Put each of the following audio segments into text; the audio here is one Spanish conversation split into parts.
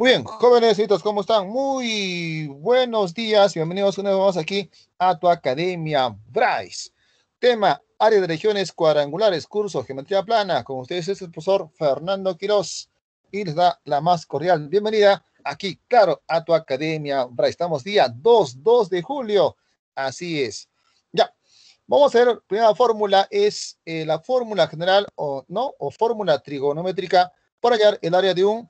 Muy bien, jóvenes, ¿cómo están? Muy buenos días, bienvenidos una vez aquí a tu Academia Bryce. Tema, área de regiones cuadrangulares, curso geometría plana. Con ustedes es el profesor Fernando Quiroz y les da la más cordial bienvenida aquí, claro, a tu Academia Bryce. Estamos día 2, de julio, así es. Ya, vamos a ver, primera fórmula es eh, la fórmula general o no, o fórmula trigonométrica para hallar el área de un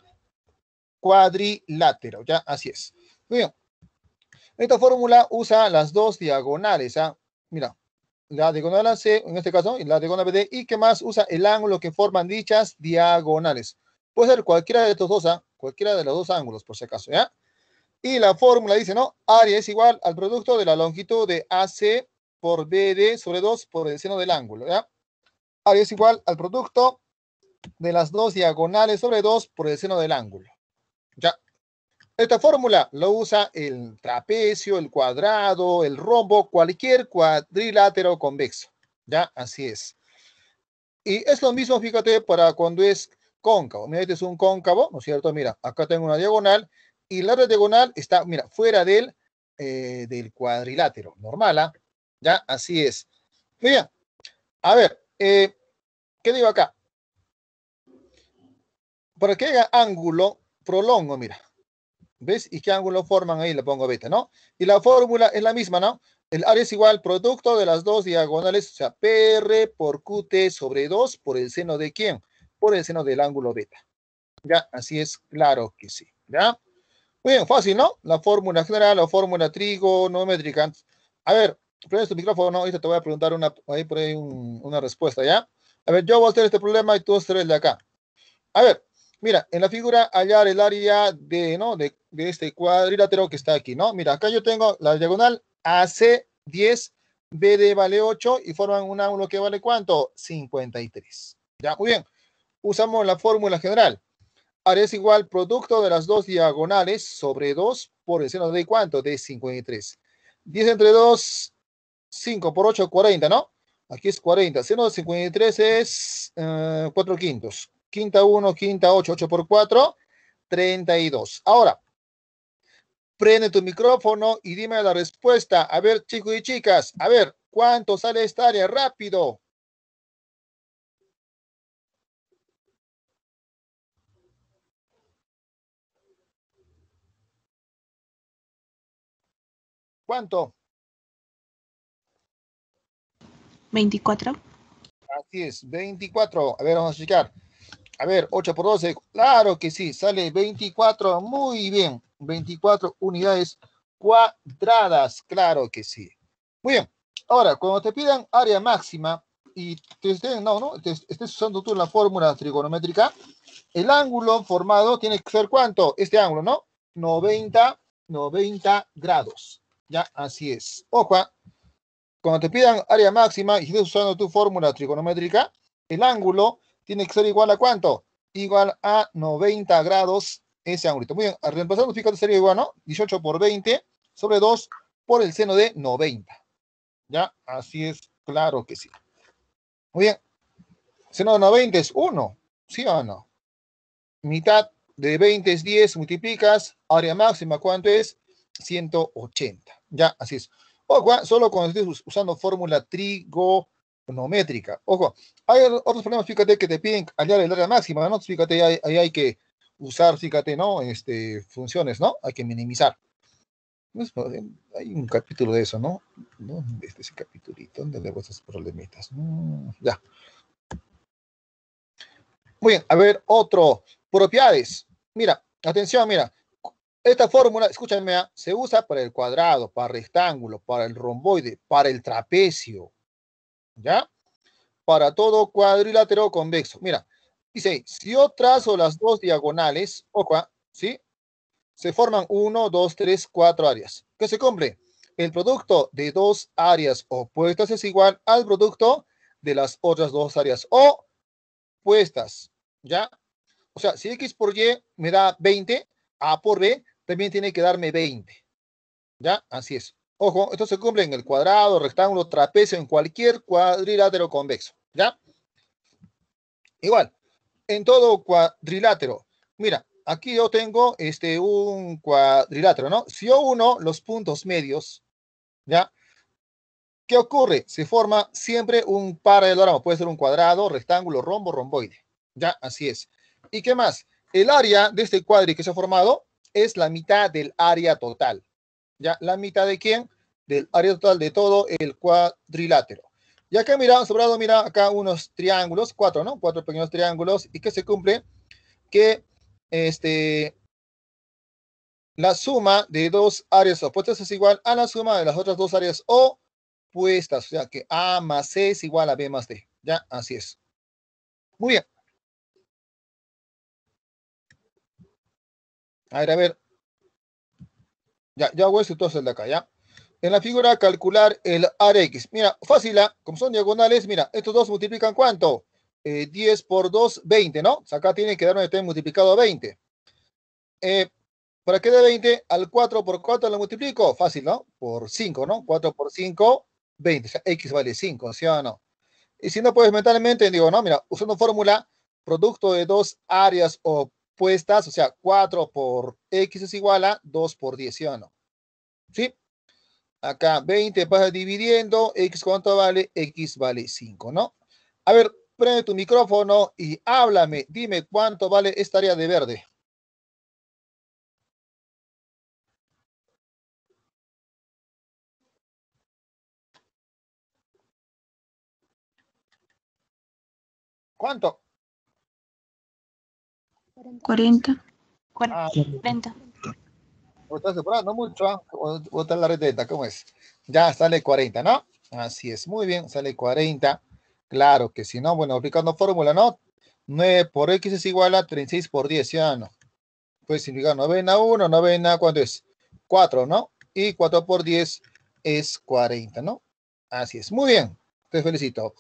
cuadrilátero, ¿ya? Así es. Muy bien. Esta fórmula usa las dos diagonales, ¿ah? Mira, la diagonal AC, en este caso, y la diagonal BD, y ¿qué más usa el ángulo que forman dichas diagonales. Puede ser cualquiera de estos dos, ¿ah? Cualquiera de los dos ángulos, por si acaso, ¿ya? Y la fórmula dice, ¿no? Área es igual al producto de la longitud de AC por BD sobre 2 por el seno del ángulo, ¿ya? Área es igual al producto de las dos diagonales sobre 2 por el seno del ángulo. Ya. Esta fórmula lo usa el trapecio, el cuadrado, el rombo, cualquier cuadrilátero convexo. Ya, así es. Y es lo mismo, fíjate, para cuando es cóncavo. Mira, este es un cóncavo, ¿no es cierto? Mira, acá tengo una diagonal y la diagonal está, mira, fuera del, eh, del cuadrilátero. Normal, ¿ah? Ya, así es. Mira, a ver, eh, ¿qué digo acá? Para que haga ángulo, prolongo, mira. ¿Ves? ¿Y qué ángulo forman ahí? Le pongo beta, ¿no? Y la fórmula es la misma, ¿no? El área es igual producto de las dos diagonales, o sea, PR por QT sobre 2 por el seno de quién? Por el seno del ángulo beta. Ya, así es, claro que sí. ¿Ya? Muy bien, fácil, ¿no? La fórmula general la fórmula trigonométrica. A ver, prendes tu micrófono, y te voy a preguntar una, ahí por ahí una respuesta, ¿ya? A ver, yo voy a hacer este problema y tú hacer el de acá. A ver, Mira, en la figura hallar el área de, ¿no? de, este cuadrilátero que está aquí, ¿no? Mira, acá yo tengo la diagonal AC10, BD vale 8 y forman un ángulo que vale ¿cuánto? 53. Ya, muy bien. Usamos la fórmula general. Área es igual producto de las dos diagonales sobre 2 por el seno de ¿cuánto? De 53. 10 entre 2, 5 por 8, 40, ¿no? Aquí es 40. Seno de 53 es 4 eh, quintos quinta 1, quinta 8, 8 por 4, 32. Ahora, prende tu micrófono y dime la respuesta. A ver, chicos y chicas, a ver, ¿cuánto sale esta área? Rápido. ¿Cuánto? 24. Así es, 24. A ver, vamos a checar. A ver, 8 por 12. Claro que sí, sale 24. Muy bien. 24 unidades cuadradas. Claro que sí. Muy bien. Ahora, cuando te pidan área máxima y te estén, no, no, estés usando tú la fórmula trigonométrica, el ángulo formado tiene que ser cuánto? Este ángulo, ¿no? 90, 90 grados. Ya, así es. Ojo, ¿ah? cuando te pidan área máxima y estés usando tu fórmula trigonométrica, el ángulo tiene que ser igual a cuánto? Igual a 90 grados ese ángulo. Muy bien, reemplazando fíjate, sería igual, ¿no? 18 por 20 sobre 2 por el seno de 90. ¿Ya? Así es, claro que sí. Muy bien. Seno de 90 es 1, ¿sí o no? Mitad de 20 es 10, multiplicas, área máxima, ¿cuánto es? 180. Ya, así es. o ¿ah? solo cuando estés usando fórmula trigo Ojo, hay otros problemas, fíjate, que te piden hallar el área máxima, ¿no? Fíjate, ahí hay, que usar, fíjate, ¿no? Este, funciones, ¿no? Hay que minimizar. Pues, pues, eh, hay un capítulo de eso, ¿no? ¿No? Este es el capitulito donde le esos problemitas. Mm, ya. Muy bien, a ver, otro. Propiedades. Mira, atención, mira. Esta fórmula, escúchame, ¿ah? se usa para el cuadrado, para el rectángulo, para el romboide, para el trapecio, ¿Ya? Para todo cuadrilátero convexo. Mira, dice, si yo trazo las dos diagonales, ojo, ¿ah? ¿sí? Se forman uno, dos, tres, cuatro áreas. ¿Qué se cumple? El producto de dos áreas opuestas es igual al producto de las otras dos áreas opuestas. ¿Ya? O sea, si X por Y me da 20, A por B también tiene que darme 20. ¿Ya? Así es. Ojo, esto se cumple en el cuadrado, rectángulo, trapecio, en cualquier cuadrilátero convexo. ¿Ya? Igual, en todo cuadrilátero. Mira, aquí yo tengo este, un cuadrilátero, ¿no? Si yo uno los puntos medios, ¿ya? ¿Qué ocurre? Se forma siempre un par paralelogramo. Puede ser un cuadrado, rectángulo, rombo, romboide. ¿Ya? Así es. ¿Y qué más? El área de este cuadri que se ha formado es la mitad del área total. ¿Ya? ¿La mitad de quién? Del área total de todo el cuadrilátero. Y acá mira, sobrado, mira acá unos triángulos, cuatro, ¿no? Cuatro pequeños triángulos. ¿Y que se cumple? Que este, la suma de dos áreas opuestas es igual a la suma de las otras dos áreas opuestas. O sea que A más C es igual a B más D. Ya, así es. Muy bien. A ver, a ver, ya, ya hago esto entonces el de acá, ¿ya? En la figura calcular el ARX. Mira, fácil, ¿eh? como son diagonales, mira, estos dos multiplican cuánto? 10 eh, por 2, 20, ¿no? O sea, acá tiene que dar un multiplicado a 20. Eh, ¿Para qué de 20? Al 4 por 4 lo multiplico. Fácil, ¿no? Por 5, ¿no? 4 por 5, 20. O sea, X vale 5, ¿sí o no? Y si no, puedes mentalmente digo, no, mira, usando fórmula, producto de dos áreas o o sea, 4 por X es igual a 2 por 10, ¿sí o no? ¿Sí? Acá 20 pasa dividiendo, X cuánto vale, X vale 5, ¿no? A ver, prende tu micrófono y háblame, dime cuánto vale esta área de verde. ¿Cuánto? 40. 40. ¿Cómo estás separado, no mucho, ¿ah? la receta? ¿cómo es? Ya sale 40, ¿no? Así es, muy bien, sale 40. Claro que si no, bueno, aplicando fórmula, ¿no? 9 por X es igual a 36 por 10, ¿ya no? Pues significa a 1, a ¿cuánto es? 4, ¿no? Y 4 por 10 es 40, ¿no? Así es, muy bien, te felicito.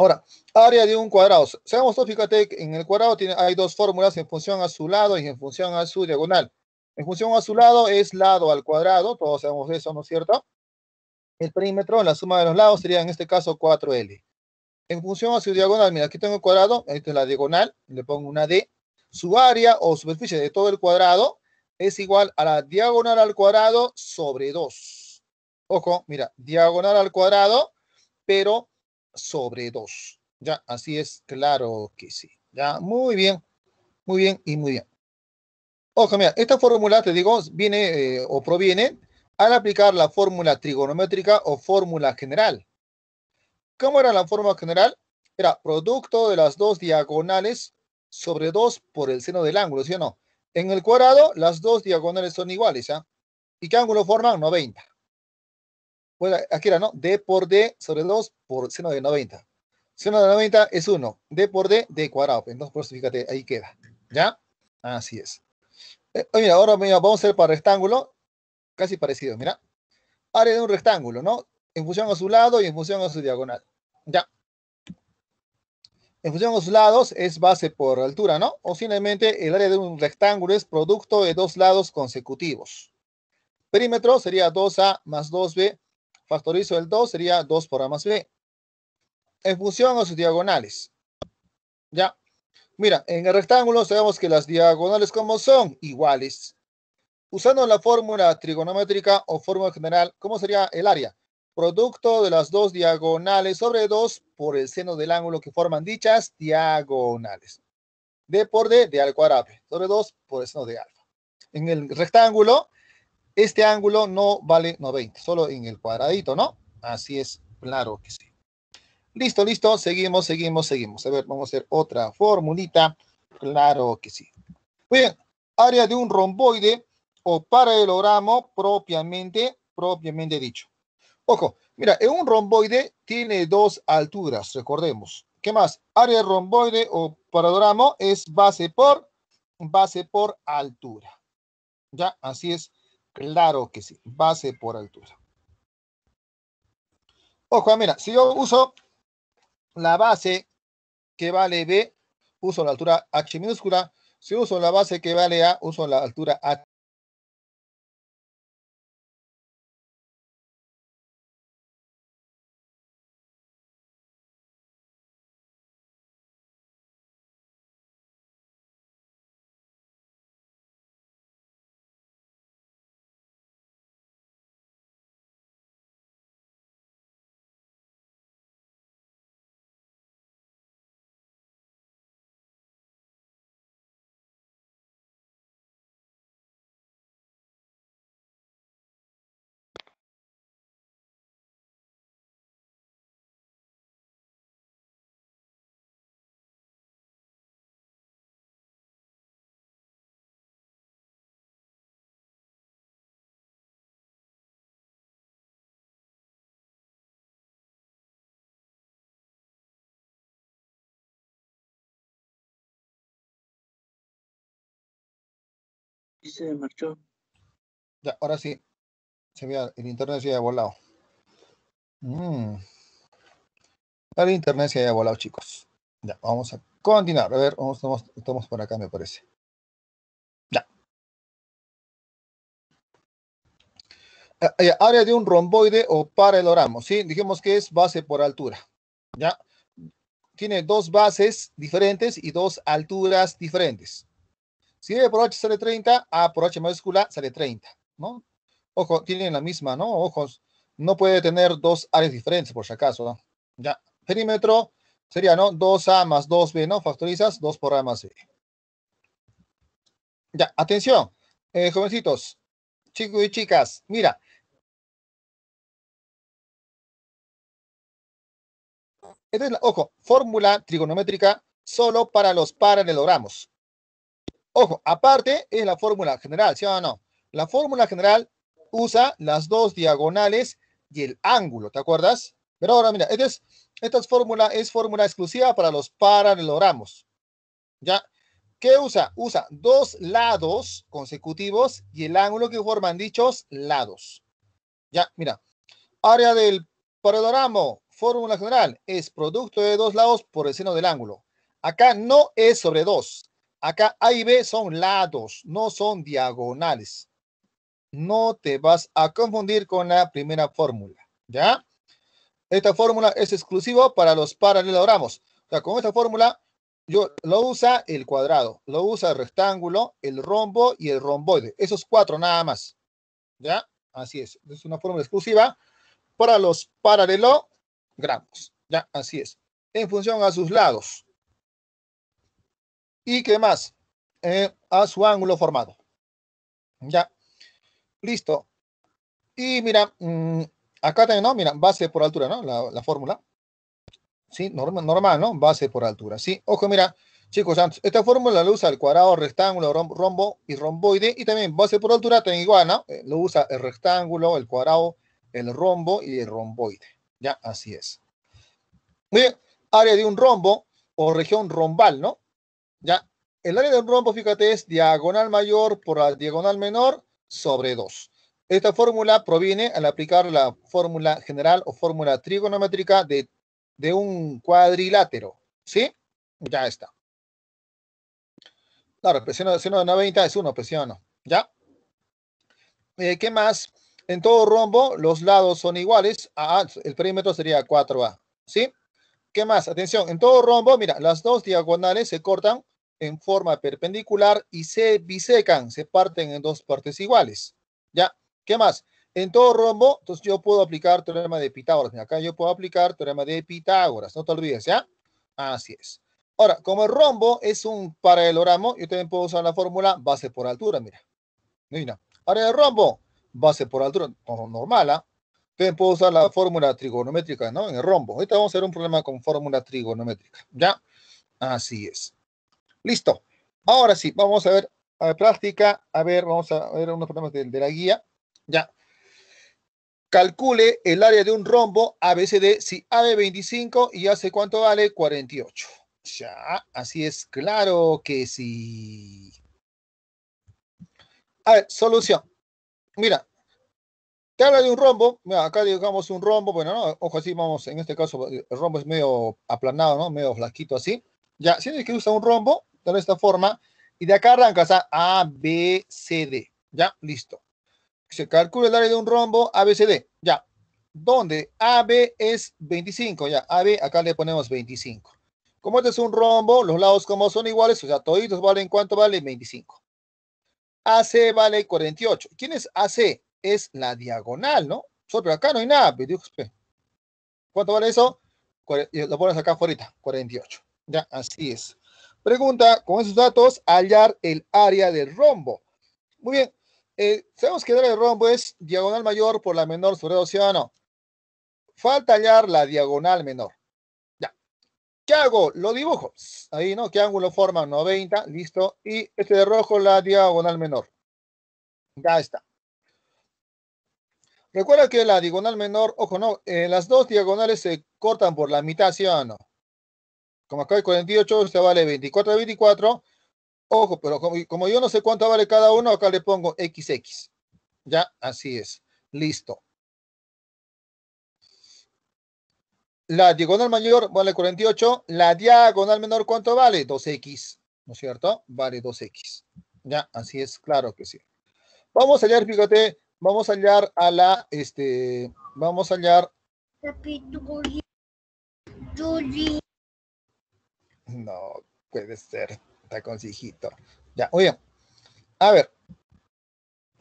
Ahora, área de un cuadrado. Seamos todos, fíjate, en el cuadrado tiene, hay dos fórmulas en función a su lado y en función a su diagonal. En función a su lado es lado al cuadrado, todos sabemos eso, ¿no es cierto? El perímetro, la suma de los lados sería en este caso 4L. En función a su diagonal, mira, aquí tengo el cuadrado, esta es la diagonal, le pongo una D. Su área o superficie de todo el cuadrado es igual a la diagonal al cuadrado sobre 2. Ojo, mira, diagonal al cuadrado, pero sobre 2. Ya, así es, claro que sí. Ya, muy bien, muy bien y muy bien. Ojo, mira, esta fórmula, te digo, viene eh, o proviene al aplicar la fórmula trigonométrica o fórmula general. ¿Cómo era la fórmula general? Era producto de las dos diagonales sobre 2 por el seno del ángulo, ¿sí o no? En el cuadrado, las dos diagonales son iguales, ¿ya? ¿ah? ¿Y qué ángulo forman? 90. Bueno, aquí era, ¿no? D por D sobre 2 por seno de 90. Seno de 90 es 1. D por D, D cuadrado. Entonces, fíjate, ahí queda. ¿Ya? Así es. Eh, mira, ahora mira, vamos a hacer para rectángulo. Casi parecido, mira. Área de un rectángulo, ¿no? En función a su lado y en función a su diagonal. Ya. En función a sus lados es base por altura, ¿no? O simplemente el área de un rectángulo es producto de dos lados consecutivos. Perímetro sería 2A más 2B Factorizo el 2, sería 2 por A más B. En función a sus diagonales. Ya. Mira, en el rectángulo sabemos que las diagonales como son iguales. Usando la fórmula trigonométrica o fórmula general, ¿cómo sería el área? Producto de las dos diagonales sobre 2 por el seno del ángulo que forman dichas diagonales. D por D de al cuadrado, sobre 2 por el seno de alfa. En el rectángulo, este ángulo no vale 90, solo en el cuadradito, ¿no? Así es, claro que sí. Listo, listo, seguimos, seguimos, seguimos. A ver, vamos a hacer otra formulita. Claro que sí. Muy bien, área de un romboide o paralelogramo propiamente, propiamente dicho. Ojo, mira, en un romboide tiene dos alturas, recordemos. ¿Qué más? Área de romboide o paralelogramo es base por, base por altura. Ya, así es. Claro que sí, base por altura. Ojo, ah, mira, si yo uso la base que vale B, uso la altura H minúscula. Si uso la base que vale A, uso la altura H Y se marchó. Ya, ahora sí. Se vea, el internet se haya volado. Mm. El internet se haya volado, chicos. Ya, vamos a continuar. A ver, vamos, estamos, por acá, me parece. Ah, ah, ya. Área de un romboide o paralelogramo, ¿sí? Dijimos que es base por altura. Ya. Tiene dos bases diferentes y dos alturas diferentes. Si B por H sale 30, A por H mayúscula sale 30, ¿no? Ojo, tienen la misma, ¿no? Ojos, no puede tener dos áreas diferentes, por si acaso, ¿no? Ya, perímetro sería, ¿no? 2A más 2B, ¿no? Factorizas 2 por A más B. Ya, atención, eh, jovencitos, chicos y chicas, mira. ojo, fórmula trigonométrica solo para los paralelogramos. Ojo, aparte es la fórmula general, ¿sí o no? La fórmula general usa las dos diagonales y el ángulo, ¿te acuerdas? Pero ahora mira, este esta fórmula es fórmula exclusiva para los paralelogramos. ¿Ya? ¿Qué usa? Usa dos lados consecutivos y el ángulo que forman dichos lados. Ya, mira. Área del paralelogramo, fórmula general, es producto de dos lados por el seno del ángulo. Acá no es sobre dos. Acá A y B son lados, no son diagonales. No te vas a confundir con la primera fórmula, ¿ya? Esta fórmula es exclusiva para los paralelogramos. O sea, con esta fórmula yo, lo usa el cuadrado, lo usa el rectángulo, el rombo y el romboide. Esos cuatro nada más. ¿Ya? Así es. Es una fórmula exclusiva para los paralelogramos. ¿Ya? Así es. En función a sus lados. ¿Y qué más? Eh, a su ángulo formado. Ya. Listo. Y mira, mm, acá también, ¿no? Mira, base por altura, ¿no? La, fórmula. Sí, normal, normal, ¿no? Base por altura. Sí, ojo, mira, chicos, esta fórmula la usa el cuadrado, rectángulo, rombo y romboide. Y también base por altura, también igual, ¿no? Eh, lo usa el rectángulo, el cuadrado, el rombo y el romboide. Ya, así es. Bien, área de un rombo o región rombal, ¿no? Ya, el área del rombo, fíjate, es diagonal mayor por la diagonal menor sobre 2. Esta fórmula proviene al aplicar la fórmula general o fórmula trigonométrica de, un cuadrilátero. ¿Sí? Ya está. Claro, seno, seno de 90 es 1, presiono, pues, ¿Ya? Eh, ¿Qué más? En todo rombo, los lados son iguales. Ah, ah, el perímetro sería 4A. ¿Sí? ¿Qué más? Atención, en todo rombo, mira, las dos diagonales se cortan en forma perpendicular y se bisecan, se parten en dos partes iguales. ¿Ya? ¿Qué más? En todo rombo, entonces yo puedo aplicar teorema de Pitágoras. Mira, acá yo puedo aplicar teorema de Pitágoras. No te olvides, ¿ya? Así es. Ahora, como el rombo es un paralelogramo, yo también puedo usar la fórmula base por altura, mira. Mira. Ahora el rombo, base por altura, normal, ¿ah? También puedo usar la fórmula trigonométrica, ¿no? En el rombo. Ahorita vamos a hacer un problema con fórmula trigonométrica, ¿ya? Así es. Listo. Ahora sí, vamos a ver a ver, práctica. A ver, vamos a ver unos problemas de, la guía. Ya. Calcule el área de un rombo ABCD si ab 25 y hace cuánto vale 48. Ya, así es, claro que sí. A ver, solución. Mira, te habla de un rombo. Mira, acá digamos un rombo. Bueno, ojo, así vamos. En este caso, el rombo es medio aplanado, ¿no? Medio flaquito así. Ya, si que usar un rombo, de esta forma. Y de acá arrancas a B, C, D. Ya, listo. Se calcula el área de un rombo A, B, C, D. Ya. Donde AB es 25. Ya, AB acá le ponemos 25. Como este es un rombo, los lados como son iguales, o sea, toditos valen cuánto vale 25. AC vale 48. ¿Quién es AC? Es la diagonal, ¿no? solo acá no hay nada. ¿Cuánto vale eso? Eh, lo pones acá afuera, 48. Ya, así es. Pregunta, con esos datos, hallar el área del rombo. Muy bien, eh, sabemos que el área del rombo es diagonal mayor por la menor sobre el océano. Falta hallar la diagonal menor. Ya. ¿Qué hago? Lo dibujo. Ahí, ¿no? ¿Qué ángulo forman? 90, listo. Y este de rojo, la diagonal menor. Ya está. Recuerda que la diagonal menor, ojo, no, eh, las dos diagonales se cortan por la mitad, ¿sí o no? como acá hay 48, se vale 24 de 24. Ojo, pero como, yo no sé cuánto vale cada uno, acá le pongo XX. Ya, así es. Listo. La diagonal mayor vale 48. La diagonal menor, ¿cuánto vale? 2X. ¿No es cierto? Vale 2X. Ya, así es. Claro que sí. Vamos a hallar, fíjate, vamos a hallar a la, este, vamos a hallar. No puede ser, consejito. Ya, muy bien. A ver.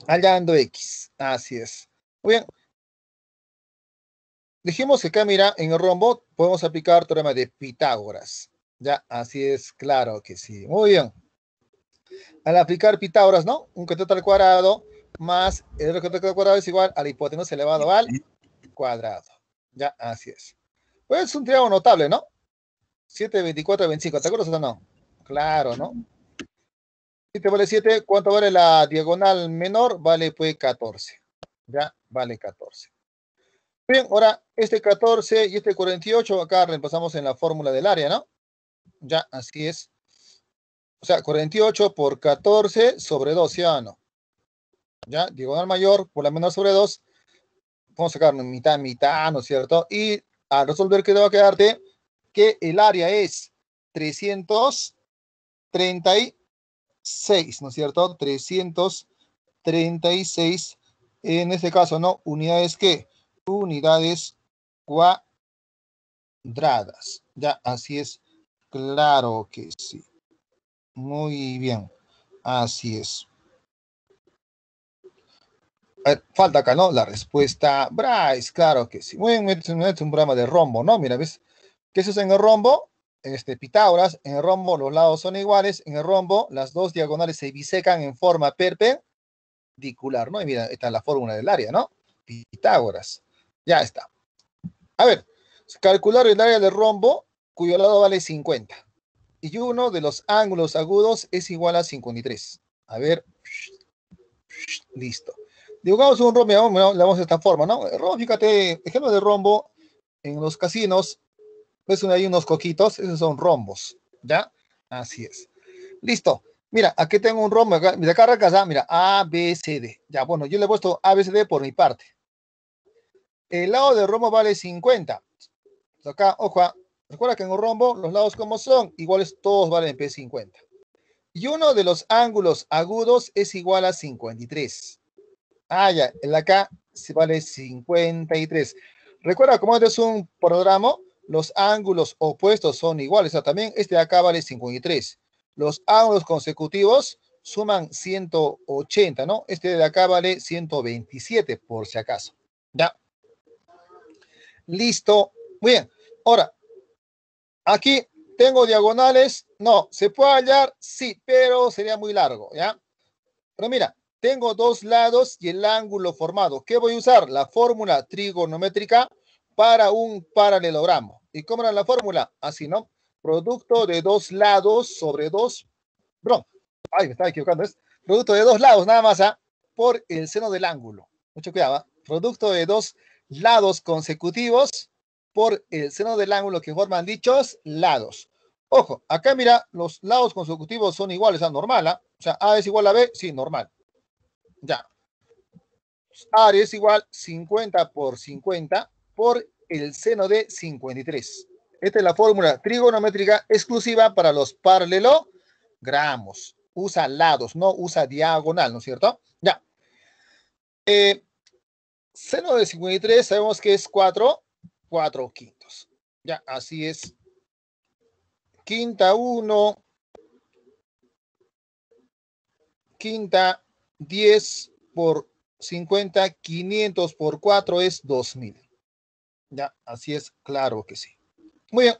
Hallando X. Así es. Muy bien. Dijimos que acá, mira, en el rombo podemos aplicar el teorema de Pitágoras. Ya, así es, claro que sí. Muy bien. Al aplicar Pitágoras, ¿no? Un cateto al cuadrado más el cateto al cuadrado es igual a la hipotenusa elevado al cuadrado. Ya, así es. Pues es un triángulo notable, ¿no? 7, 24, 25. ¿Te acuerdas o no? Claro, ¿no? 7 vale 7. ¿Cuánto vale la diagonal menor? Vale pues 14. Ya, vale 14. Bien, ahora este 14 y este 48 acá repasamos en la fórmula del área, ¿no? Ya, así es. O sea, 48 por 14 sobre 2, ¿sí o no? Ya, diagonal mayor por la menor sobre 2. Vamos a sacar mitad, mitad, ¿no es cierto? Y al resolver que te va a quedarte que el área es 336, ¿no es cierto? 336, en este caso, ¿no? Unidades que, unidades cuadradas. Ya, así es, claro que sí. Muy bien, así es. falta acá, ¿no? La respuesta, Bryce, claro que sí. Muy bien, este este es un programa de rombo, ¿no? Mira, ¿ves? eso es en el rombo? Este, Pitágoras, en el rombo los lados son iguales, en el rombo las dos diagonales se bisecan en forma perpendicular, ¿no? Y mira, está la fórmula del área, ¿no? Pitágoras. Ya está. A ver, calcular el área del rombo cuyo lado vale 50 y uno de los ángulos agudos es igual a 53. A ver, listo. Dibujamos un rombo, le damos esta forma, ¿no? rombo, fíjate, ejemplo de rombo en los casinos pues hay unos coquitos, esos son rombos, ¿ya? Así es. Listo. Mira, aquí tengo un rombo, acá, mira, acá ah, mira, A, B, C, D. Ya, bueno, yo le he puesto A, B, C, D por mi parte. El lado del rombo vale 50. Acá, ojo, ah, recuerda que en un rombo los lados como son, iguales todos valen P50. Y uno de los ángulos agudos es igual a 53. Ah, ya, el acá vale 53. Recuerda, como este es un programa, los ángulos opuestos son iguales. O también este de acá vale 53. Los ángulos consecutivos suman 180, ¿no? Este de acá vale 127, por si acaso. ¿Ya? Listo. Muy bien. Ahora, aquí tengo diagonales. No, ¿se puede hallar? Sí, pero sería muy largo, ¿ya? Pero mira, tengo dos lados y el ángulo formado. ¿Qué voy a usar? La fórmula trigonométrica para un paralelogramo. ¿Y cómo era la fórmula? Así, ah, ¿no? Producto de dos lados sobre dos. bro Ay, me estaba equivocando. Es producto de dos lados, nada más, ¿ah? Por el seno del ángulo. Mucho cuidado, ¿ah? Producto de dos lados consecutivos por el seno del ángulo que forman dichos lados. Ojo, acá mira, los lados consecutivos son iguales a normal, ¿ah? O sea, A es igual a B, sí, normal. Ya. A es igual 50 por 50 por el seno de 53. Esta es la fórmula trigonométrica exclusiva para los paralelogramos. Usa lados, no usa diagonal, ¿no es cierto? Ya. Eh, seno de 53 sabemos que es 4, 4 quintos. Ya, así es. Quinta 1, quinta 10 por 50, 500 por 4 es 2000. Ya, así es, claro que sí. Muy bien.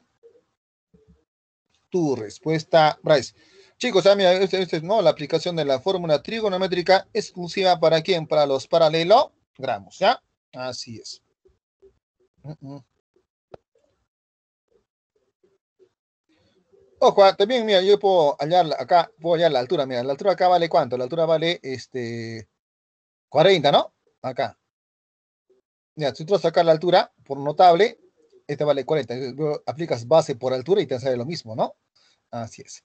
Tu respuesta, Bryce. Chicos, ah, mira, este, este no, la aplicación de la fórmula trigonométrica exclusiva para quién? Para los paralelogramos, ¿ya? Así es. Ojo, ah, también, mira, yo puedo hallar acá, puedo hallar la altura, mira, la altura acá vale cuánto, la altura vale, este, 40, ¿no? Acá, si tú vas sacar la altura por notable, este vale 40. Eh, aplicas base por altura y te sale lo mismo, ¿no? Así es.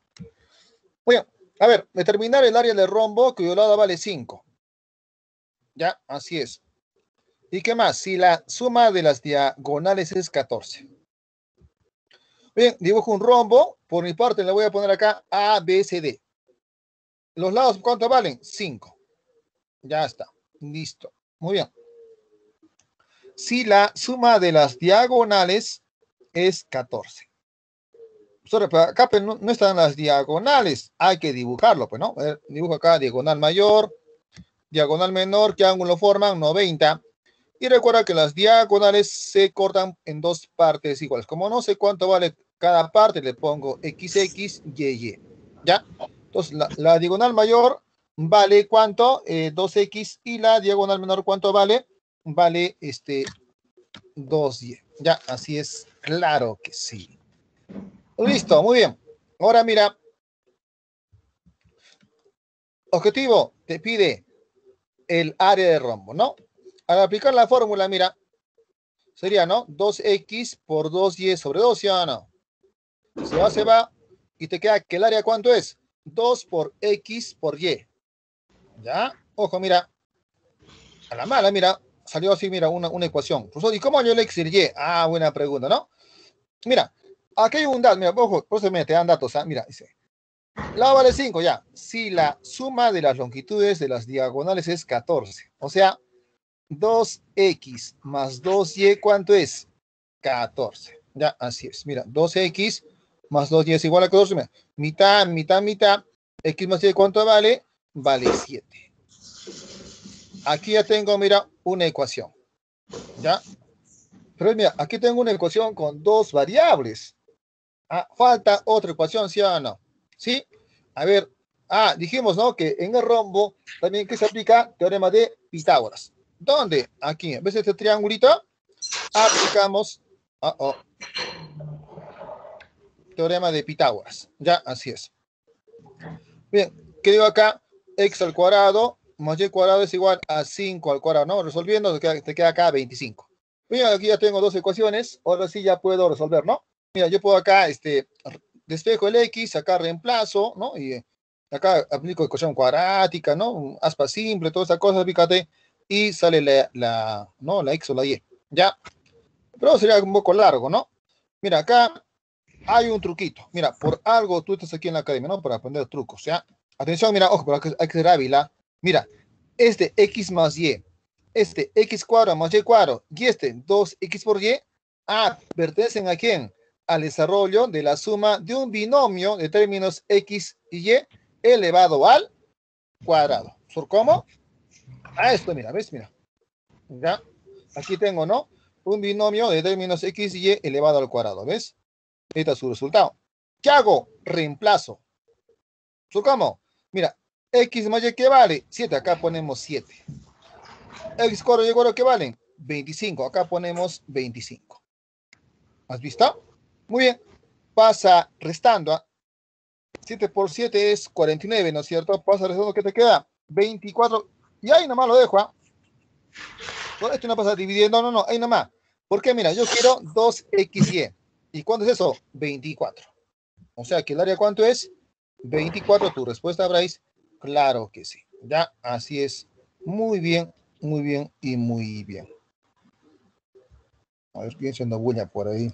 Muy bien. A ver, determinar el área del rombo cuyo lado vale 5. Ya, así es. ¿Y qué más? Si la suma de las diagonales es 14. Bien, dibujo un rombo. Por mi parte le voy a poner acá A, B, C, D. ¿Los lados cuánto valen? 5. Ya está. Listo. Muy bien si la suma de las diagonales es 14. acá no, están las diagonales, hay que dibujarlo, pues, ¿no? dibujo acá diagonal mayor, diagonal menor, ¿qué ángulo forman? 90. Y recuerda que las diagonales se cortan en dos partes iguales. Como no sé cuánto vale cada parte, le pongo XX, Y, ¿Ya? Entonces, la, diagonal mayor vale cuánto? 2X. Eh, y la diagonal menor, ¿cuánto vale? vale este 2Y. Ya, así es. Claro que sí. Listo, muy bien. Ahora mira. Objetivo, te pide el área de rombo, ¿no? Al aplicar la fórmula, mira, sería, ¿no? 2x por 2y sobre 2, ¿sí o no? Se va, se va, y te queda que el área, ¿cuánto es? 2 por x por y. ¿Ya? Ojo, mira. A la mala, mira salió así, mira, una, una ecuación. Profesor, ¿y cómo yo le Y? Ah, buena pregunta, ¿no? Mira, aquí hay un dato, mira, ojo, profesor, me te dan datos, ¿ah? mira, dice, la vale 5, ya. Si la suma de las longitudes de las diagonales es 14, o sea, 2x más 2y, ¿cuánto es? 14. Ya, así es. Mira, 2x más 2y es igual a 14. Mira, mitad, mitad, mitad. x más y, ¿cuánto vale? Vale 7 aquí ya tengo, mira, una ecuación. ¿Ya? Pero mira, aquí tengo una ecuación con dos variables. Ah, falta otra ecuación, ¿sí o no? ¿Sí? A ver, ah, dijimos, ¿no? Que en el rombo también que se aplica teorema de Pitágoras. ¿Dónde? Aquí, En ¿ves este triangulito? Aplicamos, teorema de Pitágoras. Ya, así es. Bien, ¿qué digo acá? X al cuadrado más y cuadrado es igual a 5 al cuadrado, ¿no? Resolviendo, te queda, acá 25. Mira, aquí ya tengo dos ecuaciones, ahora sí ya puedo resolver, ¿no? Mira, yo puedo acá, este, despejo el x, acá reemplazo, ¿no? Y eh, acá aplico ecuación cuadrática, ¿no? aspa simple, todas esas cosas, fíjate, y sale la, la, ¿no? La x o la y, ¿ya? Pero sería un poco largo, ¿no? Mira, acá hay un truquito. Mira, por algo tú estás aquí en la academia, ¿no? Para aprender trucos, ¿ya? Atención, mira, ojo, pero hay que ser hábil, ¿ah? Mira, este x más y, este x cuadrado más y cuadrado y este 2x por y, ah, pertenecen a quién? Al desarrollo de la suma de un binomio de términos x y y elevado al cuadrado. ¿Por cómo? A esto, mira, ¿ves? Mira. ¿Ya? Aquí tengo, ¿no? Un binomio de términos x y y elevado al cuadrado, ¿ves? Este es su resultado. ¿Qué hago? Reemplazo. ¿Por cómo? Mira, X más Y que vale 7, acá ponemos 7. X coro y coro que valen 25, acá ponemos 25. ¿Has visto? Muy bien. Pasa restando. 7 ¿ah? por 7 es 49, ¿no es cierto? Pasa restando, ¿qué te queda? 24. Y ahí nomás lo dejo. ¿ah? esto no pasa dividiendo, no, no, ahí nomás. Porque mira, yo quiero 2XY. ¿Y cuánto es eso? 24. O sea que el área cuánto es? 24. Tu respuesta, Bryce, Claro que sí. Ya, así es. Muy bien, muy bien y muy bien. A ver quién se bulla por ahí.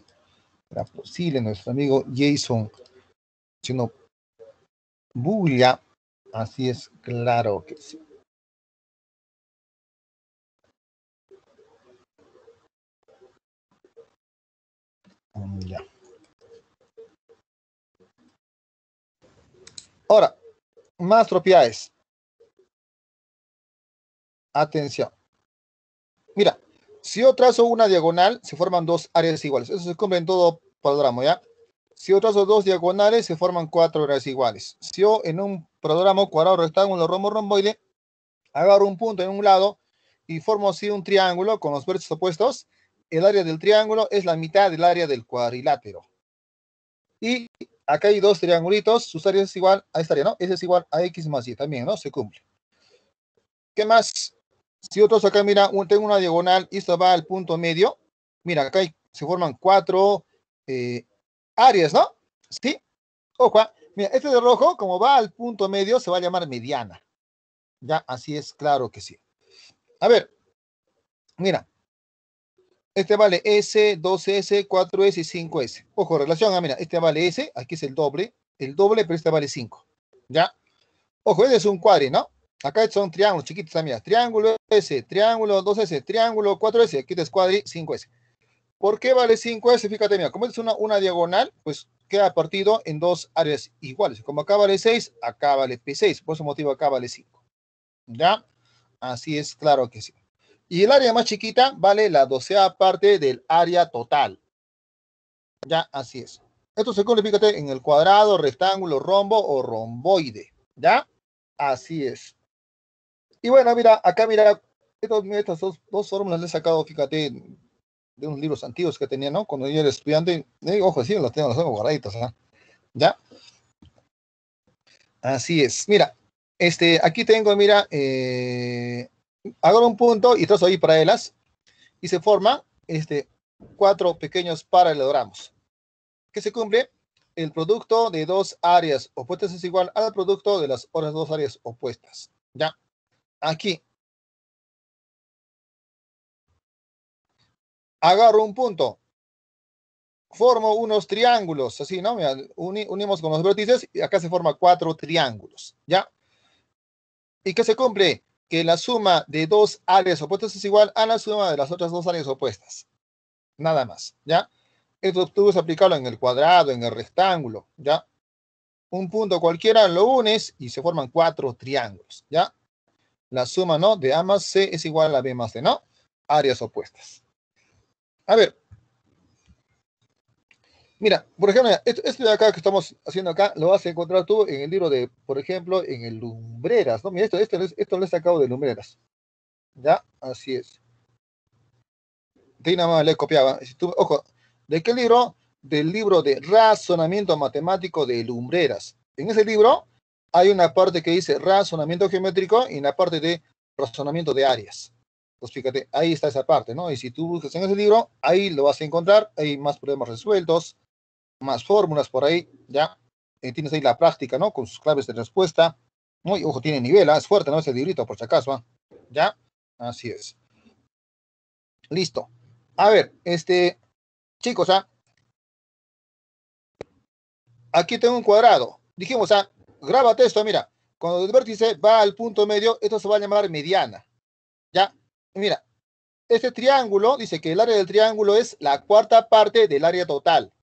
Era posible, nuestro amigo Jason. Si bulla, así es, claro que sí. Mm, Ahora, más propiedades. Atención. Mira, si yo trazo una diagonal, se forman dos áreas iguales. Eso se cumple en todo programa, ¿ya? Si yo trazo dos diagonales, se forman cuatro áreas iguales. Si yo en un programa cuadrado, rectángulo, rombo, romboide, agarro un punto en un lado y formo así un triángulo con los vértices opuestos, el área del triángulo es la mitad del área del cuadrilátero. Y acá hay dos triangulitos, su área es igual a esta área, ¿no? Ese es igual a x más y también, ¿no? Se cumple. ¿Qué más? Si otros acá, mira, tengo una diagonal y esto va al punto medio. Mira, acá se forman cuatro eh, áreas, ¿no? ¿Sí? Ojo, ah, mira, este de rojo, como va al punto medio, se va a llamar mediana. Ya, así es, claro que sí. A ver, mira, este vale S, 2S, 4S y 5S. Ojo, relación, ah, mira, este vale S, aquí es el doble, el doble, pero este vale 5. ¿Ya? Ojo, este es un cuadri, ¿no? Acá son triángulos chiquitos, también. Ah, triángulo S, triángulo 2S, triángulo 4S, aquí es cuadri 5S. ¿Por qué vale 5S? Fíjate, mira, como es una, una diagonal, pues queda partido en dos áreas iguales. Como acá vale 6, acá vale P6. Por ese motivo acá vale 5. ¿Ya? Así es, claro que sí. Y el área más chiquita vale la doceava parte del área total. Ya, así es. Esto se fíjate, en el cuadrado, rectángulo, rombo o romboide. ¿Ya? Así es. Y bueno, mira, acá mira, estos, estas dos, dos fórmulas le he sacado, fíjate, de unos libros antiguos que tenía, ¿no? Cuando yo era estudiante, eh, ojo, sí, las tengo, las tengo guardaditas, ¿eh? ¿Ya? Así es. Mira, este, aquí tengo, mira, eh, Agarro un punto y trazo ahí paralelas y se forma este, cuatro pequeños paralelogramos que se cumple el producto de dos áreas opuestas es igual al producto de las otras dos áreas opuestas. ¿Ya? Aquí. Agarro un punto. Formo unos triángulos, así, ¿no? unimos con los vértices y acá se forman cuatro triángulos, ¿ya? ¿Y qué se cumple? que la suma de dos áreas opuestas es igual a la suma de las otras dos áreas opuestas. Nada más, ¿ya? Esto tú puedes aplicarlo en el cuadrado, en el rectángulo, ¿ya? Un punto cualquiera lo unes y se forman cuatro triángulos, ¿ya? La suma, ¿no? De A más C es igual a B más C, ¿no? Áreas opuestas. A ver, Mira, por ejemplo, este, este, de acá que estamos haciendo acá, lo vas a encontrar tú en el libro de, por ejemplo, en el Lumbreras, ¿no? Mira, esto, este esto, lo he sacado de Lumbreras. ¿Ya? Así es. De nada más le copiaba. ojo, ¿de qué libro? Del libro de razonamiento matemático de Lumbreras. En ese libro hay una parte que dice razonamiento geométrico y una parte de razonamiento de áreas. Pues fíjate, ahí está esa parte, ¿no? Y si tú buscas en ese libro, ahí lo vas a encontrar, hay más problemas resueltos, más fórmulas por ahí, ya. Eh, tienes ahí la práctica, ¿no? Con sus claves de respuesta. muy ojo, tiene nivel, ah, es fuerte, ¿no? Ese librito, por si acaso, ah, ¿ya? Así es. Listo. A ver, este, chicos, ¿ah? Aquí tengo un cuadrado. Dijimos, ¿ah? Grábate esto, mira. Cuando el vértice va al punto medio, esto se va a llamar mediana. ¿Ya? Mira, este triángulo, dice que el área del triángulo es la cuarta parte del área total.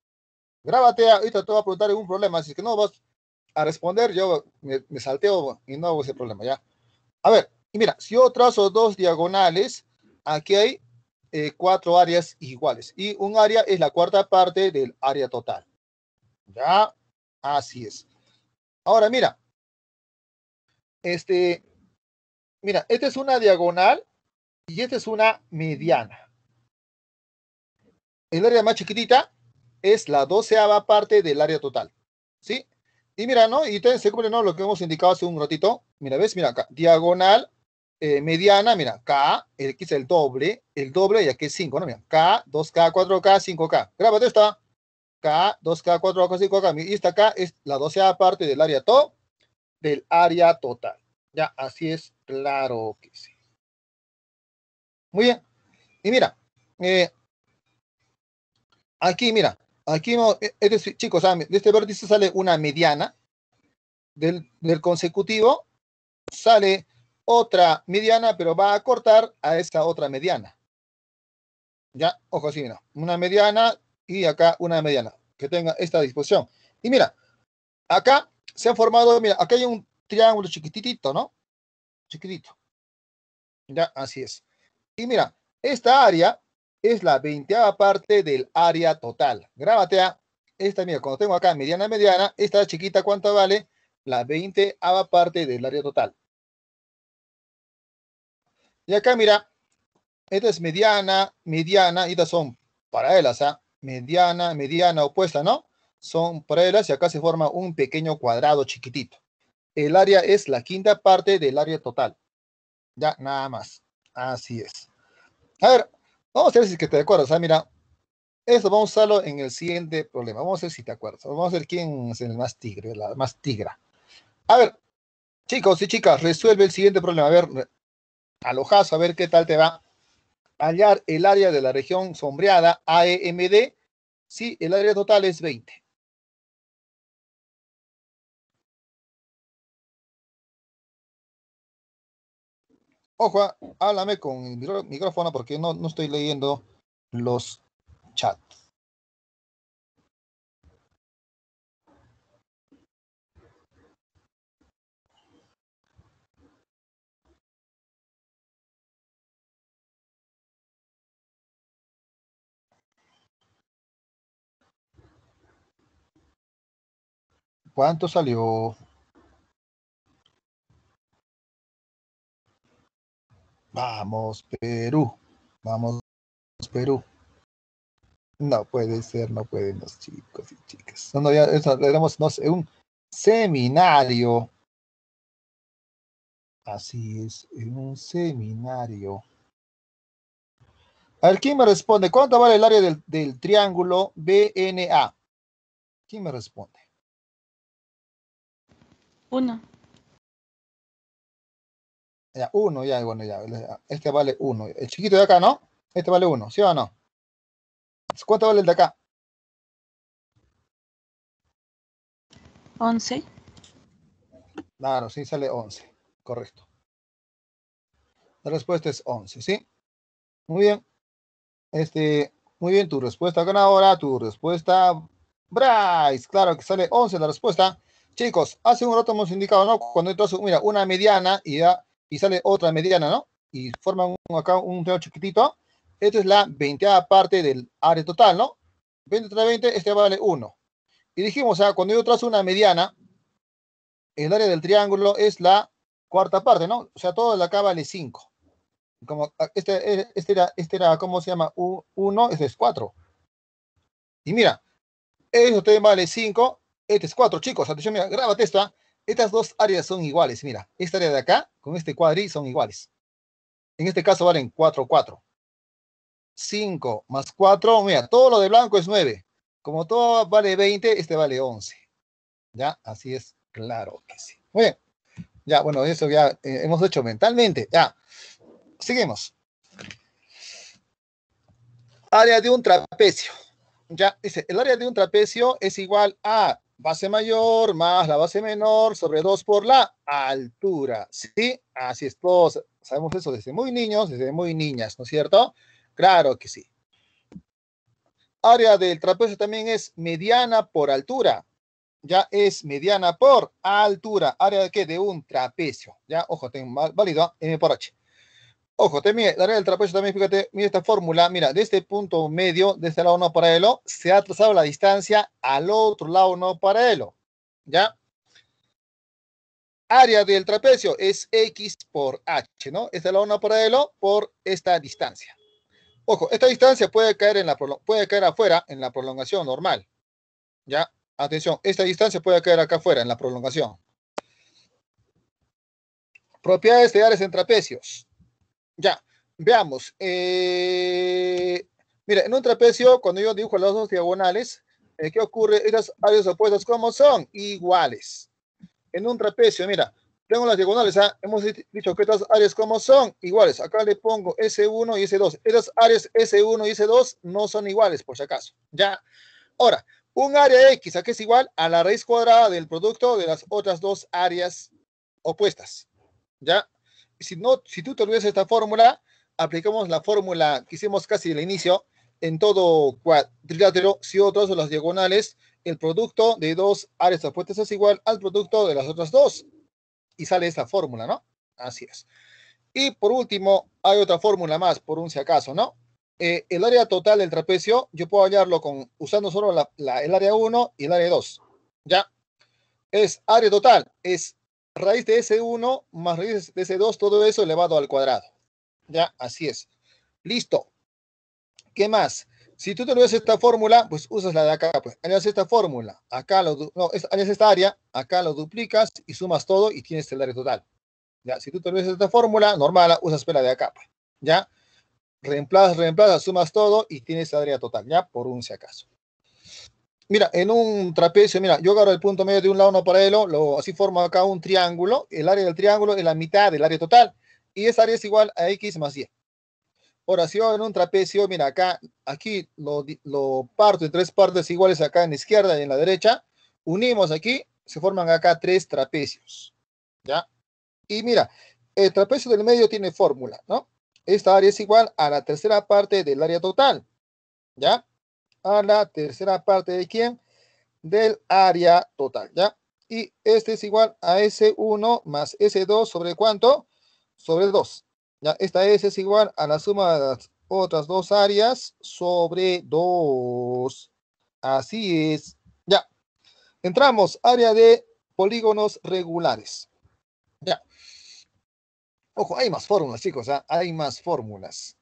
Grábate ahorita, te voy a preguntar algún problema. así que no vas a responder, yo me, salteo y no hago ese problema, ¿ya? A ver, y mira, si yo trazo dos diagonales, aquí hay eh, cuatro áreas iguales. Y un área es la cuarta parte del área total. ¿Ya? Así es. Ahora, mira. Este, mira, esta es una diagonal y esta es una mediana. El área más chiquitita es la doceava parte del área total. ¿Sí? Y mira, ¿no? Y se cumple, ¿no? Lo que hemos indicado hace un ratito. Mira, ¿ves? Mira acá. Diagonal, eh, mediana, mira, K, el X es el doble, el doble y aquí es 5, ¿no? Mira, K, 2K, 4K, 5K. Grábate esta. K, 2K, 4K, 5K. Y esta acá es la doceava parte del área to, del área total. Ya, así es, claro que sí. Muy bien. Y mira, eh, aquí mira, Aquí, e, chicos, de este vértice sale una mediana del, consecutivo, sale otra mediana, pero va a cortar a esa otra mediana. Ya, ojo así, mira, una mediana y acá una mediana, que tenga esta disposición. Y mira, acá se han formado, mira, acá hay un triángulo chiquitito, ¿no? Chiquitito. Ya, así es. Y mira, esta área es la veinteava parte del área total. a Esta, mira, cuando tengo acá mediana, mediana, esta chiquita, ¿cuánto vale? La veinteava parte del área total. Y acá, mira, esta es mediana, mediana, y estas son paralelas, ¿ah? Mediana, mediana, opuesta, ¿no? Son paralelas y acá se forma un pequeño cuadrado chiquitito. El área es la quinta parte del área total. Ya, nada más. Así es. A ver, Vamos a ver si que te acuerdas. Ah, mira, eso vamos a usarlo en el siguiente problema. Vamos a ver si te acuerdas. Vamos a ver quién es el más tigre, la más tigra. A ver, chicos y chicas, resuelve el siguiente problema. A ver, alojazo, a ver qué tal te va. Hallar el área de la región sombreada AEMD sí, el área total es 20. Ojo, ah, háblame con el micrófono porque no, no estoy leyendo los chats. ¿Cuánto salió? Vamos, Perú. Vamos, Perú. No puede ser, no pueden los chicos y chicas. No, ya, eso, un seminario. Así es, en un seminario. A ver, ¿quién me responde? ¿Cuánto vale el área del, del triángulo BNA? ¿Quién me responde? Uno. Ya, uno, ya, bueno, ya. Este vale uno. El chiquito de acá, ¿no? Este vale uno, ¿sí o no? ¿Cuánto vale el de acá? 11. Claro, sí, sale 11. Correcto. La respuesta es 11, ¿sí? Muy bien. Este, muy bien, tu respuesta ganadora, tu respuesta Bryce. Claro que sale 11 la respuesta. Chicos, hace un rato hemos indicado, ¿no? Cuando entonces, mira, una mediana y ya y sale otra mediana, ¿no? Y forman un, acá un triángulo chiquitito. Esto es la veinteada parte del área total, ¿no? 20 entre 20, este vale 1. Y dijimos, o ah, sea, cuando yo trazo una mediana, el área del triángulo es la cuarta parte, ¿no? O sea, todo de acá vale 5. Como ah, este, eh, este, era, este era, ¿cómo se llama? 1, este es 4. Y mira, este vale 5, este es 4, chicos. Atención, mira, grábate esta estas dos áreas son iguales. Mira, esta área de acá con este cuadri, son iguales. En este caso valen 4, 4. 5 más 4, mira, todo lo de blanco es 9. Como todo vale 20, este vale 11. ¿Ya? Así es, claro que sí. Muy bien. Ya, bueno, eso ya eh, hemos hecho mentalmente. Ya. Seguimos. Área de un trapecio. Ya, dice, el área de un trapecio es igual a base mayor más la base menor sobre 2 por la altura. Sí, así es, todos sabemos eso desde muy niños, desde muy niñas, ¿no es cierto? Claro que sí. Área del trapecio también es mediana por altura. Ya es mediana por altura. ¿Área de qué? De un trapecio. Ya, ojo, tengo mal válido M por H. Ojo, te área del Trapecio también, fíjate, mira esta fórmula, mira, de este punto medio, de este lado no paralelo, se ha trazado la distancia al otro lado no paralelo, ¿ya? Área del trapecio es X por H, ¿no? Este lado no paralelo por esta distancia. Ojo, esta distancia puede caer, en la, puede caer afuera en la prolongación normal, ¿ya? Atención, esta distancia puede caer acá afuera en la prolongación. Propiedades de áreas en trapecios ya, veamos. Eh, mira, en un trapecio, cuando yo dibujo las dos diagonales, eh, ¿qué ocurre? Estas áreas opuestas, ¿cómo son? Iguales. En un trapecio, mira, tengo las diagonales, ¿ah? hemos dicho que estas áreas ¿cómo son iguales. Acá le pongo S1 y S2. Estas áreas S1 y S2 no son iguales, por si acaso. Ya. Ahora, un área X, ¿a qué es igual? A la raíz cuadrada del producto de las otras dos áreas opuestas. Ya si, no, si tú te olvidas esta fórmula, aplicamos la fórmula que hicimos casi al inicio en todo cuadrilátero, si otros son las diagonales, el producto de dos áreas opuestas es igual al producto de las otras dos. Y sale esta fórmula, ¿no? Así es. Y por último, hay otra fórmula más, por un si acaso, ¿no? Eh, el área total del trapecio, yo puedo hallarlo con, usando solo el área 1 y el área 2. ¿Ya? Es área total, es raíz de S1 más raíz de S2, todo eso elevado al cuadrado. Ya, así es. Listo. ¿Qué más? Si tú te esta fórmula, pues usas la de acá, pues añades esta fórmula, acá lo, no, añades esta área, acá lo duplicas y sumas todo y tienes el área total. Ya, si tú te esta fórmula, normal, usas la de acá, pues, ya. Reemplazas, reemplazas, sumas todo y tienes el área total, ya, por un si acaso mira, en un trapecio, mira, yo agarro el punto medio de un lado, no paralelo, lo, así forma acá un triángulo, el área del triángulo es la mitad del área total, y esa área es igual a x más y. Ahora, si yo en un trapecio, mira, acá, aquí lo, lo parto en tres partes iguales acá en la izquierda y en la derecha, unimos aquí, se forman acá tres trapecios, ¿ya? Y mira, el trapecio del medio tiene fórmula, ¿no? Esta área es igual a la tercera parte del área total, ¿ya? a la tercera parte de quién? Del área total, ¿ya? Y este es igual a S1 más S2 sobre cuánto? Sobre 2. ¿ya? Esta S es igual a la suma de las otras dos áreas sobre 2. Así es. Ya. Entramos, área de polígonos regulares. Ya. Ojo, hay más fórmulas, chicos. ¿ah? Hay más fórmulas.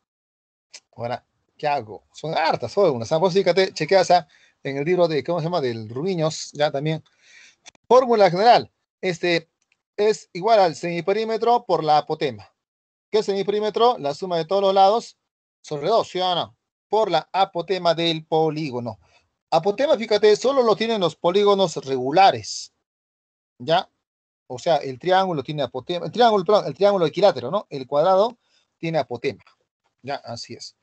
Ahora, ¿qué hago? Son hartas, son una Vos fíjate, chequeas ah, en el libro de, ¿cómo se llama? Del Rubiños, ya también. Fórmula general, este es igual al semiperímetro por la apotema. ¿Qué es semiperímetro? La suma de todos los lados sobre dos, ¿sí o no? Por la apotema del polígono. Apotema, fíjate, solo lo tienen los polígonos regulares. ¿Ya? O sea, el triángulo tiene apotema. El triángulo, perdón, el triángulo equilátero, ¿no? El cuadrado tiene apotema. Ya, así es.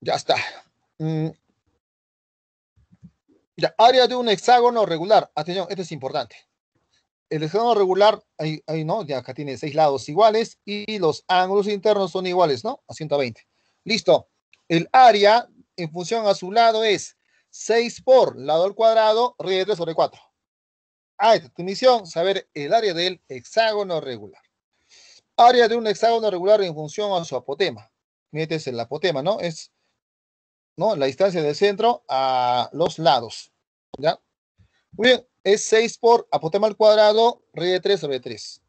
Ya está. Mm. Ya, área de un hexágono regular. Atención, esto es importante. El hexágono regular, ahí, no, ya acá tiene seis lados iguales y los ángulos internos son iguales, ¿no? A 120. Listo. El área en función a su lado es 6 por lado al cuadrado, raíz de 3 sobre 4. Ah, esta tu misión, saber el área del hexágono regular. Área de un hexágono regular en función a su apotema. metes el apotema, ¿no? Es la distancia del centro a los lados, ¿ya? Muy bien, es 6 por apotema al cuadrado, Re de 3 sobre 3.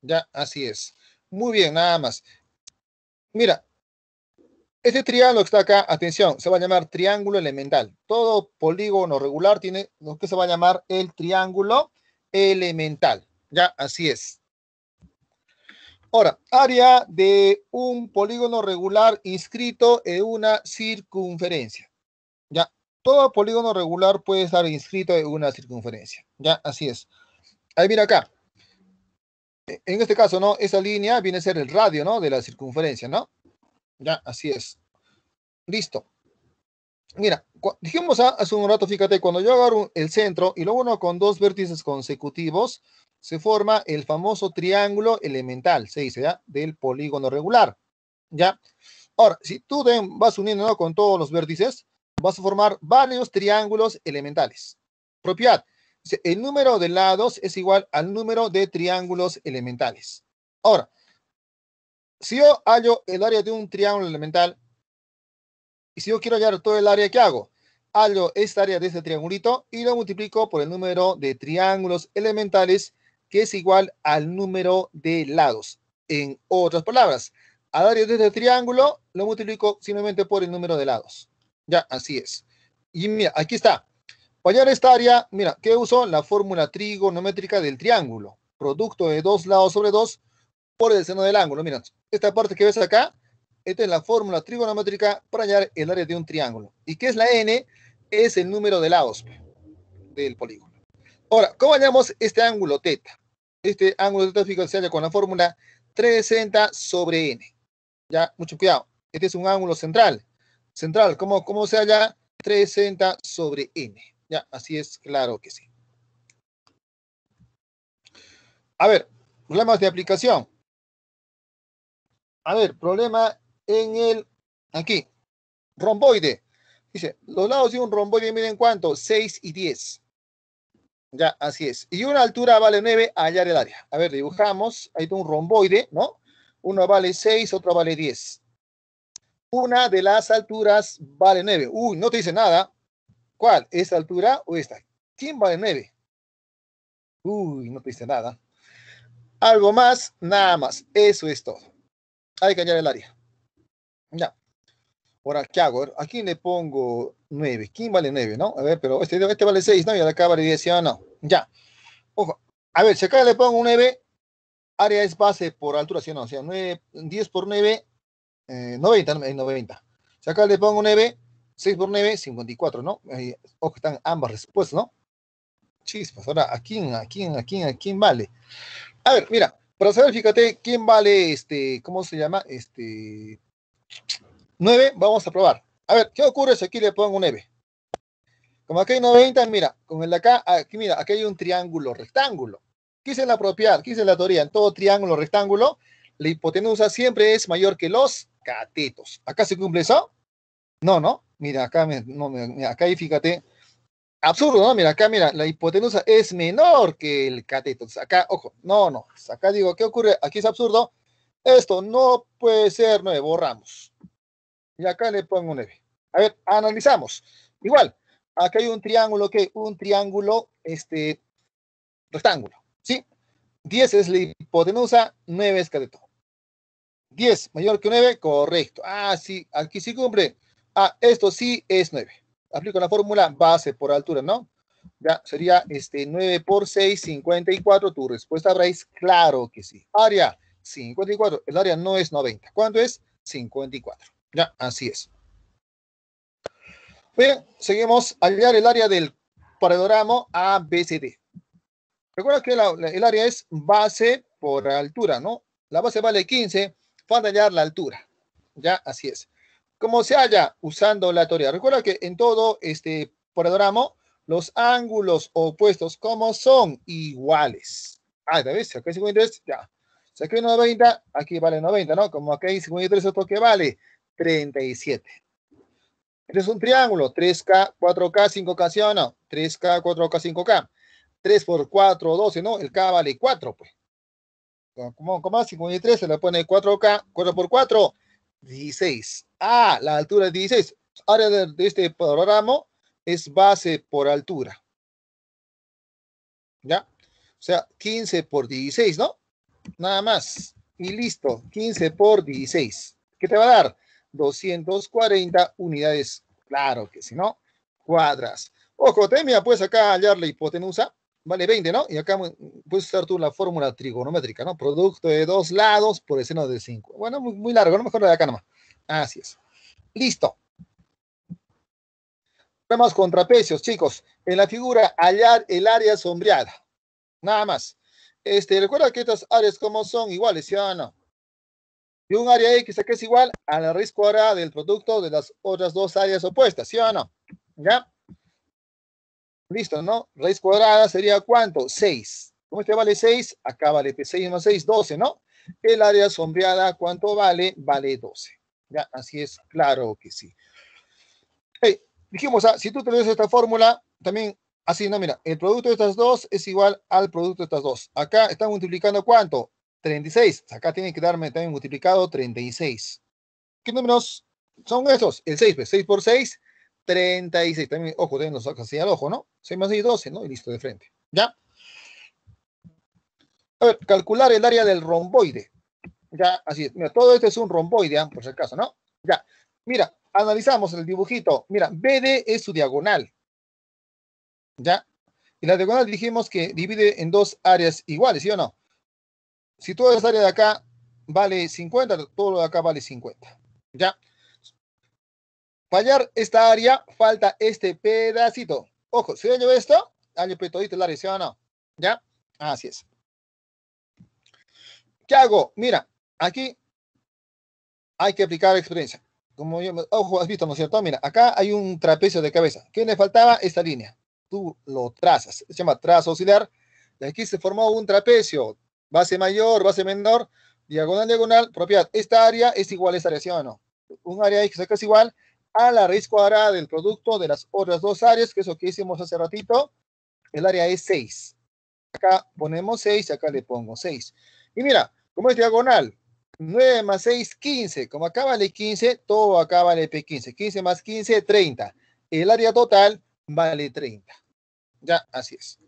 Ya, así es. Muy bien, nada más. Mira, este triángulo que está acá, atención, se va a llamar triángulo elemental. Todo polígono regular tiene lo que se va a llamar el triángulo elemental. Ya, así es. Ahora, área de un polígono regular inscrito en una circunferencia. Ya, todo polígono regular puede estar inscrito en una circunferencia. Ya, así es. Ahí mira acá. En este caso, ¿no? Esa línea viene a ser el radio, ¿no? De la circunferencia, ¿no? Ya, así es. Listo. Mira, dijimos ah, hace un rato, fíjate, cuando yo agarro el centro y lo uno con dos vértices consecutivos, se forma el famoso triángulo elemental, se dice, ¿ya? Del polígono regular, ¿ya? Ahora, si tú vas uniendo con todos los vértices, vas a formar varios triángulos elementales. Propiedad. El número de lados es igual al número de triángulos elementales. Ahora, si yo hallo el área de un triángulo elemental, y si yo quiero hallar todo el área que hago, hallo esta área de este triangulito y lo multiplico por el número de triángulos elementales que es igual al número de lados. En otras palabras, al área de este triángulo lo multiplico simplemente por el número de lados. Ya, así es. Y mira, aquí está. Para hallar esta área, mira, ¿qué uso? La fórmula trigonométrica del triángulo. Producto de dos lados sobre dos por el seno del ángulo. Mira, esta parte que ves acá, esta es la fórmula trigonométrica para hallar el área de un triángulo. ¿Y qué es la n? Es el número de lados del polígono. Ahora, ¿cómo hallamos este ángulo teta? este ángulo de tráfico se halla con la fórmula 360 sobre n. Ya, mucho cuidado. Este es un ángulo central. Central, ¿cómo, cómo se halla? 360 sobre n. Ya, así es, claro que sí. A ver, problemas de aplicación. A ver, problema en el, aquí, romboide. Dice, los lados de un romboide, miden cuánto, 6 y 10. Ya, así es. Y una altura vale 9 hallar el área. A ver, dibujamos. Ahí está un romboide, ¿no? Uno vale 6, otro vale 10. Una de las alturas vale 9. Uy, no te dice nada. ¿Cuál? ¿Esta altura o esta? ¿Quién vale 9? Uy, no te dice nada. Algo más, nada más. Eso es todo. Hay que hallar el área. Ya. Ahora, ¿qué hago? ¿A quién le pongo 9? ¿Quién vale 9, no? A ver, pero este, este vale 6, ¿no? Y acá vale 10, ya no? Ya. Ojo. A ver, si acá le pongo 9, área es base por altura, ¿sí o no? O sea, 9, 10 por 9, eh, 90, 90. Si acá le pongo 9, 6 por 9, 54, ¿no? ojo, están ambas respuestas, ¿no? Chispas. Ahora, ¿a quién, a quién, a quién, a quién vale? A ver, mira, para saber, fíjate, ¿quién vale este, cómo se llama? Este 9, vamos a probar. A ver, ¿qué ocurre si aquí le pongo un 9? Como aquí hay 90, mira, con el de acá, aquí, mira, aquí hay un triángulo rectángulo. Quise la propiedad, quise la teoría, en todo triángulo rectángulo, la hipotenusa siempre es mayor que los catetos. ¿Acá se cumple eso? No, no. Mira, acá, no, acá ahí fíjate. Absurdo, ¿no? Mira, acá, mira, la hipotenusa es menor que el cateto. Acá, ojo, no, no. Acá digo, ¿qué ocurre? Aquí es absurdo. Esto no puede ser 9, borramos y acá le pongo 9. A ver, analizamos. Igual, acá hay un triángulo que un triángulo este, rectángulo, ¿sí? 10 es la hipotenusa, 9 es cateto. 10 mayor que 9, correcto. Ah, sí, aquí sí cumple. Ah, esto sí es 9. Aplico la fórmula base por altura, ¿no? Ya sería este 9 por 6, 54. Tu respuesta, Raíz, claro que sí. Área 54. El área no es 90. ¿Cuánto es? 54. Ya, así es. Bien, seguimos hallar el área del paralelogramo ABCD. Recuerda que el área es base por altura, ¿no? La base vale 15, para hallar la altura. Ya, así es. Como se halla? Usando la teoría. Recuerda que en todo este paralelogramo los ángulos opuestos, ¿cómo son? Iguales. Ah, ¿te ves? Acá hay 53, ya. aquí hay 90, aquí vale 90, ¿no? Como aquí hay 53, ¿esto que vale? 37. Eres un triángulo, 3K, 4K, 5K, ¿sí o no? 3K, 4K, 5K. 3 por 4, 12, ¿no? El K vale 4, pues. ¿Cómo, cómo 53 se le pone 4K, 4 por 4, 16. Ah, la altura es 16. Área de, de este programa es base por altura. ¿Ya? O sea, 15 por 16, ¿no? Nada más. Y listo, 15 por 16. ¿Qué te va a dar? 240 unidades. Claro que si no, cuadras. Ojo, temia, pues acá hallar la hipotenusa, vale 20, ¿no? Y acá mm, puedes usar tú la fórmula trigonométrica, ¿no? Producto de dos lados por el seno de 5. Bueno, muy, largo, no mejor lo de acá nomás. Así es. Listo. Problemas contrapecios, chicos. En la figura, hallar el área sombreada. Nada más. Este, recuerda que estas áreas como son iguales, ¿sí o no? Y un área X que es igual a la raíz cuadrada del producto de las otras dos áreas opuestas, ¿sí o no? ¿Ya? Listo, ¿no? Raíz cuadrada sería ¿cuánto? 6. ¿Cómo este vale 6? Acá vale 6 más 6, 12, ¿no? El área sombreada, ¿cuánto vale? Vale 12. ¿Ya? Así es, claro que sí. dijimos, ah, si tú te ves esta fórmula, también así, ¿no? Mira, el producto de estas dos es igual al producto de estas dos. Acá está multiplicando ¿cuánto? 36. Acá tiene que darme también multiplicado 36. ¿Qué números son esos? El 6, pues 6 por 6, 36. También, ojo, también los sacas así al ojo, ¿no? 6 más 6, 12, ¿no? Y listo, de frente. ¿Ya? A ver, calcular el área del romboide. Ya, así es. Mira, todo esto es un romboide, ¿ah? por si acaso, ¿no? Ya. Mira, analizamos el dibujito. Mira, BD es su diagonal. ¿Ya? Y la diagonal dijimos que divide en dos áreas iguales, ¿sí o no? Si toda esta área de acá vale 50, todo lo de acá vale 50. ¿Ya? Fallar esta área, falta este pedacito. Ojo, si yo esto, año petodito el área, no? ¿Ya? Así es. ¿Qué hago? Mira, aquí hay que aplicar experiencia. Como yo, ojo, has visto, ¿no es cierto? Mira, acá hay un trapecio de cabeza. ¿Qué le faltaba? Esta línea. Tú lo trazas. Se llama trazo auxiliar. De aquí se formó un trapecio base mayor, base menor, diagonal, diagonal, propiedad. Esta área es igual a esta área, ¿sí o no? Un área X es igual a la raíz cuadrada del producto de las otras dos áreas, que es lo que hicimos hace ratito. El área es 6. Acá ponemos 6, acá le pongo 6. Y mira, como es diagonal, 9 más 6, 15. Como acá vale 15, todo acá vale P15. 15 más 15, 30. El área total vale 30. Ya, así es.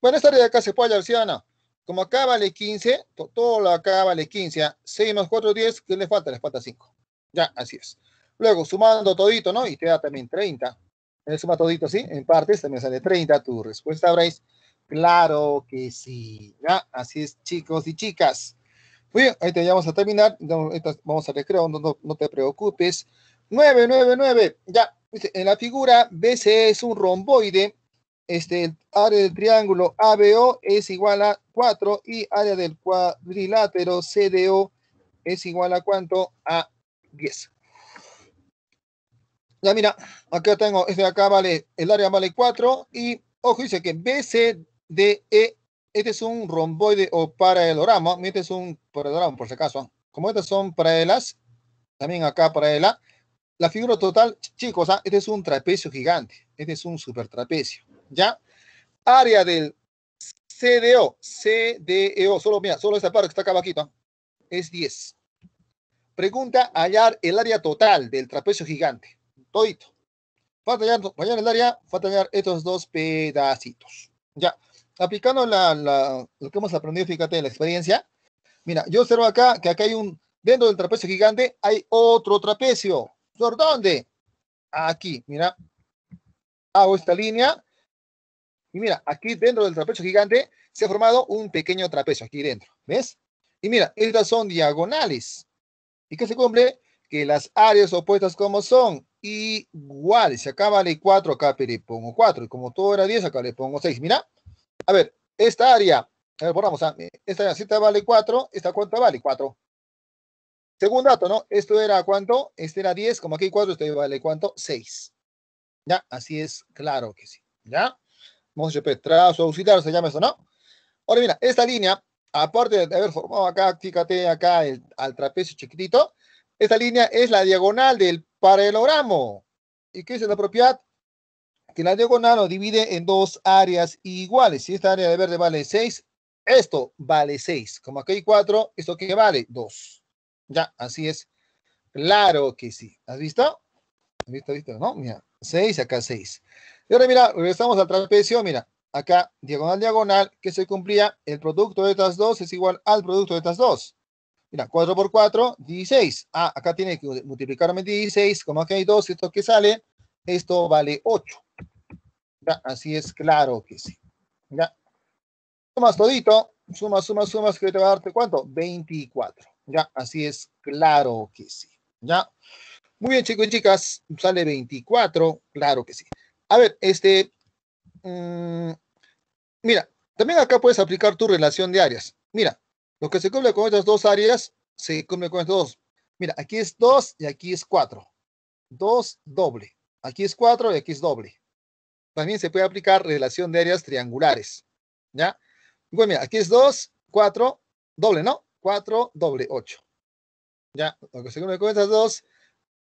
Bueno, esta área de acá se puede hallar, ¿sí o no? Como acá vale 15, todo lo acá vale 15. 6 ¿ah? más 4, 10. ¿Qué le falta? Le falta 5. Ya, así es. Luego, sumando todito, ¿no? Y te da también 30. Suma todito, ¿sí? En partes también sale 30. Tu respuesta, Bryce. Claro que sí. ¿ya? Así es, chicos y chicas. Muy bien, ahí te vamos a terminar. Vamos a recreo, no, te preocupes. te preocupes. 9. Ya, en la figura BC es un romboide este, área del triángulo ABO es igual a 4 y área del cuadrilátero CDO es igual a cuánto? A 10. Ya mira, acá tengo, este de acá vale, el área vale 4 y ojo, dice que BCDE, este es un romboide o paralelogramo, este es un paralelogramo por si acaso. ¿ah? Como estas son paralelas, también acá paralela, la figura total, chicos, ¿ah? este es un trapecio gigante, este es un super trapecio. ¿ya? Área del CDO, CDEO, solo, mira, solo esta parte que está acá abajito, ¿ah? es 10. Pregunta hallar el área total del trapecio gigante, todito. Falta hallar, el área, falta hallar estos dos pedacitos, ¿ya? Aplicando la, lo que hemos aprendido, fíjate, la experiencia, mira, yo observo acá que acá hay un, dentro del trapecio gigante hay otro trapecio. ¿Por dónde? Aquí, mira. Hago esta línea y mira, aquí dentro del trapecio gigante se ha formado un pequeño trapecio, aquí dentro, ¿ves? Y mira, estas son diagonales. ¿Y qué se cumple? Que las áreas opuestas como son iguales. acá vale 4, acá le pongo 4. Y como todo era 10, acá le pongo 6. Mira, a ver, esta área, a ver, borramos, esta cita vale 4, ¿esta cuánto vale? 4. Según dato, ¿no? Esto era cuánto, este era 10, como aquí 4, este vale cuánto, 6. Ya, así es, claro que sí. ¿Ya? trazo trazo auxiliar, se llama eso, ¿no? Ahora mira, esta línea, aparte de haber formado acá, fíjate acá el, al trapecio chiquitito, esta línea es la diagonal del paralelogramo. ¿Y qué es la propiedad? Que la diagonal lo divide en dos áreas iguales. Si esta área de verde vale 6, esto vale 6. Como aquí hay 4, ¿esto qué vale? 2. Ya, así es. Claro que sí. ¿Has visto? ¿Has visto? ¿Has visto? ¿No? Mira, 6 acá 6. Y ahora mira, regresamos al trapecio, mira, acá diagonal, diagonal, que se cumplía, el producto de estas dos es igual al producto de estas dos. Mira, 4 por 4, 16. Ah, acá tiene que multiplicarme 16, como acá hay 2, esto que sale, esto vale 8. Ya, así es claro que sí. ya sumas todito, sumas, sumas, sumas, que te va a darte cuánto? 24. Ya, así es claro que sí. Ya. Muy bien, chicos y chicas, sale 24, claro que sí. A ver, este, mm, mira, también acá puedes aplicar tu relación de áreas. Mira, lo que se cumple con estas dos áreas, se cumple con estas dos. Mira, aquí es 2 y aquí es 4. 2 doble. Aquí es 4 y aquí es doble. También se puede aplicar relación de áreas triangulares. ¿Ya? Bueno, mira, aquí es 2, 4, doble, ¿no? 4, doble, 8. ¿Ya? Lo que se cumple con estas dos,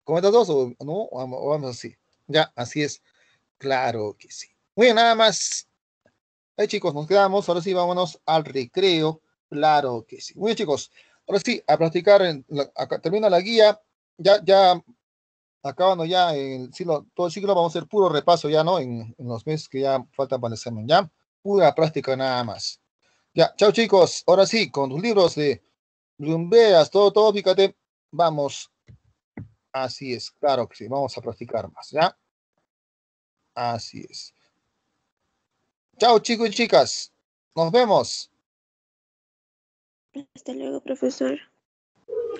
con estas dos, o, ¿no? o vamos así. Ya, así es. Claro que sí. Muy bien, nada más. Ahí chicos, nos quedamos. Ahora sí, vámonos al recreo. Claro que sí. Muy bien, chicos. Ahora sí, a practicar. termina la guía. Ya, ya, acabando ya el siglo, todo el siglo vamos a hacer puro repaso ya, ¿no? En, los meses que ya faltan para el examen, ¿ya? Pura práctica nada más. Ya, chao chicos. Ahora sí, con tus libros de lumbeas, todo, todo, fíjate. Vamos. Así es, claro que sí. Vamos a practicar más, ¿ya? Así es. Chao, chicos y chicas. Nos vemos. Hasta luego, profesor.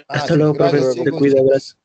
Ah, Hasta luego, profesor. Te cuida,